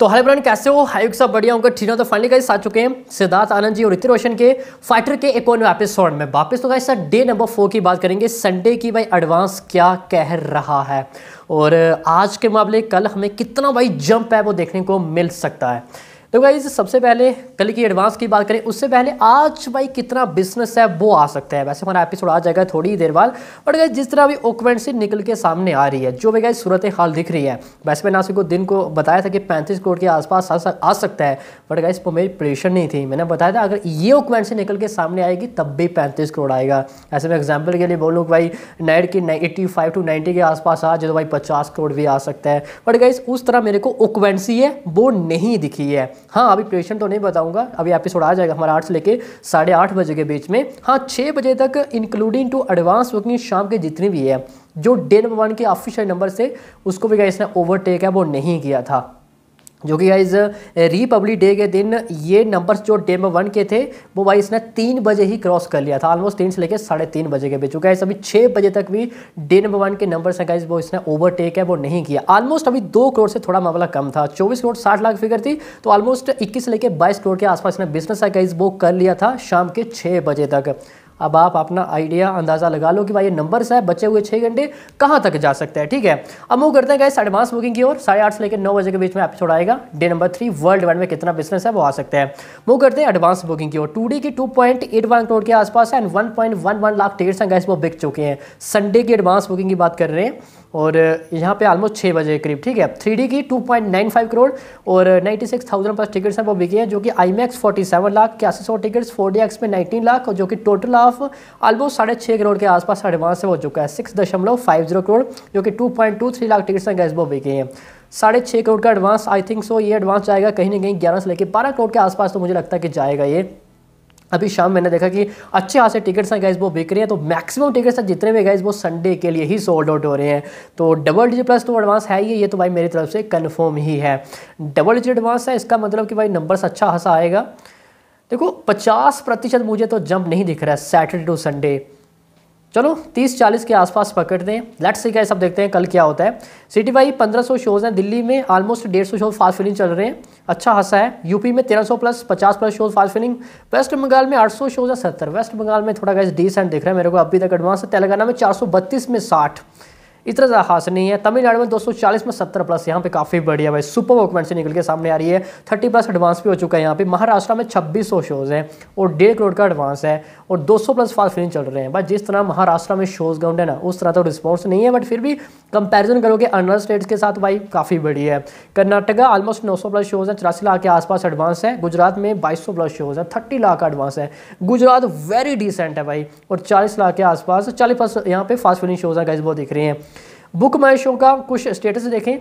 तो हाय ब्रांड कैसे हो हाई सब बढ़िया होंगे ठीक हो तो फाइनली गाइस आ चुके हैं सिद्धार्थ आनंद जी और ऋतिक रोशन के फाइटर के और एपिसोड में वापस तो guys sir day number four की बात करेंगे संडे की भाई एडवांस क्या कह रहा है और आज के मुकाबले कल हमें कितना भाई जंप है वो देखने को मिल सकता है तो गाइज सबसे पहले कल की एडवांस की बात करें उससे पहले आज भाई कितना बिजनेस है वो आ सकता है वैसे हमारा एपिसोड आ जाएगा थोड़ी ही देर बाद बट गाइज जिस तरह अभी ओकमेंट से निकल के सामने आ रही है जो भी गाइज सूरत हाल दिख रही है वैसे मैंने आपको दिन को बताया था कि पैंतीस करोड़ के आसपास आ सकता है बट गाइज वो मेरी प्रेशन नहीं थी मैंने बताया था अगर ये ओकमेंट से निकल के सामने आएगी तब भी पैंतीस करोड़ आएगा ऐसे में एग्जाम्पल के लिए बोलूँ भाई नाइट की एट्टी फाइव टू नाइन्टी के आसपास आ जाए तो भाई पचास करोड़ भी आ सकता है बट गाइज उस तरह मेरे को ओकवेंसी है वो नहीं दिखी है हाँ अभी प्रेशन तो नहीं बताऊंगा अभी एपिसोड आ जाएगा हमारा आठ से लेके साढ़े आठ बजे के बीच में हाँ छः बजे तक इंक्लूडिंग टू एडवांस वर्किंग शाम के जितनी भी है जो डे नंबर वन के ऑफिशियल नंबर से उसको भी क्या इसने ओवरटेक है वो नहीं किया था जो कि गाइज रिपब्लिक डे के दिन ये नंबर्स जो डे वन के थे वो भाई इसने तीन बजे ही क्रॉस कर लिया था ऑलमोस्ट तीन से लेकर साढ़े तीन बजे के बीच क्योंकि अभी छः बजे तक भी डे नंबर वन के नंबर्स हैं गाइज वो इसने ओवरटेक है वो नहीं किया ऑलमोस्ट अभी दो करोड़ से थोड़ा मामला कम था चौबीस करोड़ साठ लाख फिगर थी तो ऑलमोस्ट इक्कीस से लेकर बाईस करोड़ के आसपास इसने बिजनेस है गाइज वो कर लिया था शाम के छः बजे तक अब आप अपना आइडिया अंदाज़ा लगा लो कि भाई ये नंबर है बचे हुए छः घंटे कहाँ तक जा सकते हैं ठीक है अब मूव करते हैं गए एडवांस बुकिंग की ओर साढ़े आठ से लेकर नौ बजे के बीच में एपिसोड आएगा day number three world wide में कितना बिजनेस है वो आ सकता है मूव करते हैं एडवांस बुकिंग की ओर टू की two point eight one crore के आसपास है and one point one one lakh tickets हैं गैस वो बिक चुके हैं संडे की एडवांस बुकिंग की बात कर रहे हैं और यहाँ पे ऑलमोस्ट छः बजे करीब ठीक है थ्री की 2.95 करोड़ और 96,000 पास टिकट्स हैं वो बिकी हैं जो कि आई मैक्स फोर्टी लाख कैसे सौ टिकट्स फोर डी में 19 लाख और जो कि टोटल ऑफ ऑलमोस्ट साढ़े छः करोड़ के आसपास एडवांस से हो चुका है सिक्स दशमलव फाइव जीरो करोड़ जो कि two point two three lakh tickets हैं गैस वो बिकी हैं साढ़े छः करोड़ का एडवांस आई थिंक सो ये एडवांस जाएगा कहीं ना कहीं ग्यारह से लेकर बारह करोड़ के आसपास तो मुझे लगता है कि जाएगा ये अभी शाम मैंने देखा कि अच्छे खासे टिकट्स हैं गैस वो बिक रहे हैं तो मैक्सिमम टिकट्स हैं जितने भी गैस वो संडे के लिए ही सोल्ड आउट हो रहे हैं तो डबल डिजिट प्लस तो एडवांस है ही ये तो भाई मेरी तरफ से कन्फर्म ही है डबल डिजिट एडवांस है इसका मतलब कि भाई नंबर्स अच्छा खासा आएगा देखो पचास प्रतिशत मुझे तो जंप नहीं दिख रहा है सैटरडे टू संडे चलो 30-40 के आसपास पकड़ दें लेट्स सी गाइस अब देखते हैं कल क्या होता है सिटी वाई 1500 शोज़ हैं दिल्ली में ऑलमोस्ट 150 शोज फास्ट फिलिंग चल रहे हैं अच्छा हासा है यूपी में 1300 plus 50 plus shows fast filling West Bengal में 800 शोज है सत्तर वेस्ट बंगाल में थोड़ा गाइस डिसेंट दिख रहा है मेरे को अभी तक एडवांस है तेलंगाना में चार में साठ इतना ज़्यादा खास नहीं है तमिलनाडु में 240 में 70 प्लस यहाँ पे काफ़ी बढ़िया भाई सुपर वॉकमेंट से निकल के सामने आ रही है 30 प्लस एडवांस भी हो चुका है यहाँ पे महाराष्ट्र में 2600 शोज़ हैं और डेढ़ करोड़ का एडवांस है और 200 प्लस फास्ट फिनिश चल रहे हैं बट जिस तरह महाराष्ट्र में शोज गाउंड है ना उस तरह तो रिस्पॉन्स नहीं है बट फिर भी कंपेरिजन करोगे अनदर स्टेट्स के साथ भाई काफ़ी बढ़िया है कर्नाटका ऑलमोस्ट नौ प्लस शोज़ हैं चौरासी लाख के आसपास एडवांस है गुजरात में बाईस प्लस शोज़ है थर्टी लाख का एडवांस है गुजरात वेरी डिसेंट है भाई और चालीस लाख के आसपास चालीस प्लस यहाँ पे फास्ट फिनिश शोज़ हैं गैस बहुत दिख रही हैं बुक माई शो का कुछ स्टेटस देखें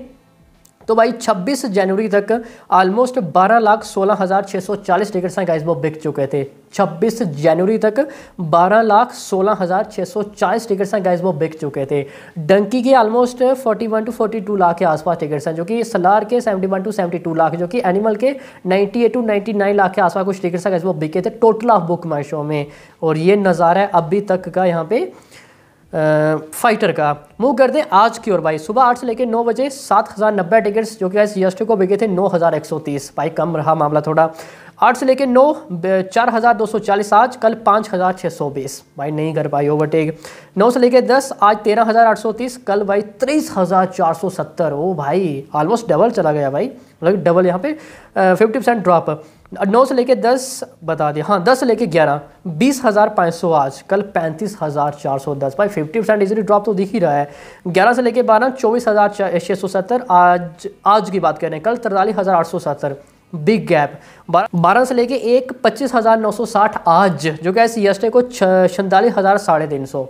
तो भाई 26 जनवरी तक ऑलमोस्ट बारह लाख सोलह हज़ार छः सौ चालीस टिकट्स हैं गाइस वो बिक चुके थे 26 जनवरी तक बारह लाख सोलह हज़ार छः सौ चालीस टिकट्स हैं गाइस वो बिक चुके थे डंकी के ऑलमोस्ट 41 टू 42 लाख के आसपास टिकट्स हैं जो कि सलार के 71 टू 72 लाख जो कि एनिमल के 98 टू 99 लाख के आसपास कुछ टिकट्स हैं गाइस वो बिके थे total of BookMyShow में और ये नज़ारा है अभी तक का यहाँ पे आ, फाइटर का मूव कर दें आज की ओर भाई सुबह आठ से लेकर नौ बजे सात हज़ार नब्बे टिकट्स जो कि आज यस्टे को बिके थे नौ हज़ार एक सौ तीस भाई कम रहा मामला थोड़ा आठ से लेकर नौ चार हज़ार दो सौ चालीस आज कल पाँच हज़ार छः सौ बीस भाई नहीं कर पाई ओवरटेक नौ से लेकर दस आज तेरह हज़ार आठ सौ तीस कल भाई तेईस हज़ार चार सौ सत्तर ओ भाई ऑलमोस्ट डबल चला गया भाई मतलब डबल यहाँ पे फिफ्टी परसेंट ड्रॉप नौ से लेकर दस बता दिया हाँ दस से लेकर ग्यारह बीस हज़ार पाँच सौ आज कल पैंतीस हज़ार चार सौ दस भाई फिफ्टी परसेंट इजली ड्रॉप तो दिख ही रहा है ग्यारह से लेकर बारह चौबीस हज़ार छः सौ सत्तर आज आज की बात करें कल तिरतालीस हज़ार आठ सौ सत्तर बिग गैप बारह से लेके एक पच्चीस हज़ार नौ सौ साठ आज जो कि सी एस टे को छतालीस हज़ार साढ़े तीन सौ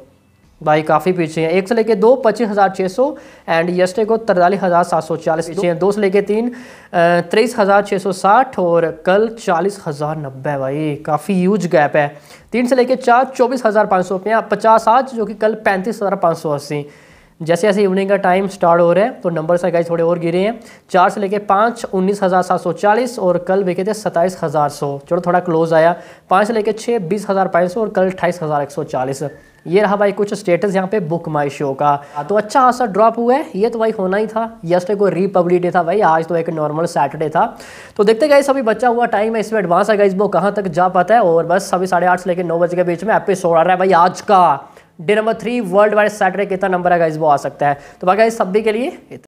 भाई काफ़ी पीछे हैं एक से लेके दो पच्चीस हज़ार छः सौ एंड यस्टे को तरतालीस हज़ार सात सौ चालीस पीछे हैं दो से लेके तीन तेईस हज़ार छः सौ साठ और कल चालीस हज़ार नब्बे भाई काफ़ी यूज गैप है तीन से लेके चार चौबीस हज़ार पाँच सौ पचास आज जो कि कल पैंतीस हज़ार पाँच सौ अस्सी जैसे जैसे इवनिंग का टाइम स्टार्ट हो रहा है तो नंबर से गाइज थोड़े और गिरे हैं चार से लेके पाँच उन्नीस हज़ार सात सौ चालीस और कल बिके थे सत्ताईस हज़ार सौ चलो थोड़ा क्लोज आया पाँच से लेके छः बीस हज़ार पाँच सौ और कल अट्ठाईस हज़ार एक सौ चालीस ये रहा भाई कुछ स्टेटस यहाँ पे बुक माई शो का तो अच्छा खासा ड्रॉप हुआ है ये तो भाई होना ही था यस्टे को रिपब्लिक डे था भाई आज तो एक नॉर्मल सैटरडे था तो देखते गए अभी बचा हुआ टाइम है इसमें एडवांस है गाइज वो कहाँ तक जा पाता है और बस अभी साढ़े आठ से लेकर नौ बजे के बीच में एपिसोड आ रहा है भाई आज का day number three world wide Saturday कितना नंबर है गाइज वो आ सकता है तो बाकी सभी के लिए